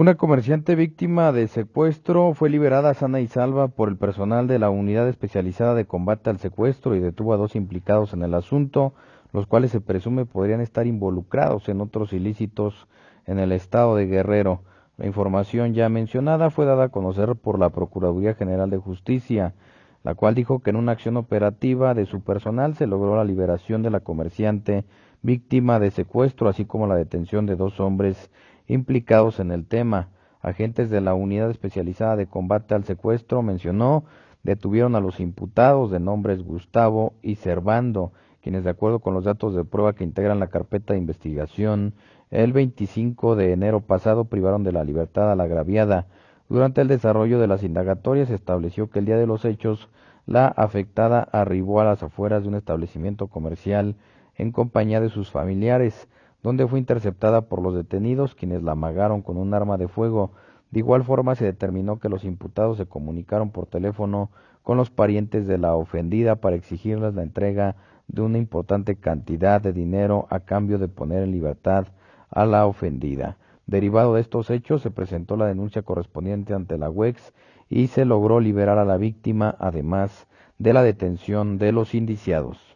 Una comerciante víctima de secuestro fue liberada sana y salva por el personal de la Unidad Especializada de Combate al Secuestro y detuvo a dos implicados en el asunto, los cuales se presume podrían estar involucrados en otros ilícitos en el estado de Guerrero. La información ya mencionada fue dada a conocer por la Procuraduría General de Justicia, la cual dijo que en una acción operativa de su personal se logró la liberación de la comerciante víctima de secuestro, así como la detención de dos hombres implicados en el tema. Agentes de la Unidad Especializada de Combate al Secuestro mencionó detuvieron a los imputados de nombres Gustavo y Cervando, quienes de acuerdo con los datos de prueba que integran la carpeta de investigación, el 25 de enero pasado privaron de la libertad a la agraviada. Durante el desarrollo de las indagatorias se estableció que el día de los hechos la afectada arribó a las afueras de un establecimiento comercial en compañía de sus familiares donde fue interceptada por los detenidos, quienes la amagaron con un arma de fuego. De igual forma, se determinó que los imputados se comunicaron por teléfono con los parientes de la ofendida para exigirles la entrega de una importante cantidad de dinero a cambio de poner en libertad a la ofendida. Derivado de estos hechos, se presentó la denuncia correspondiente ante la UEX y se logró liberar a la víctima, además de la detención de los indiciados.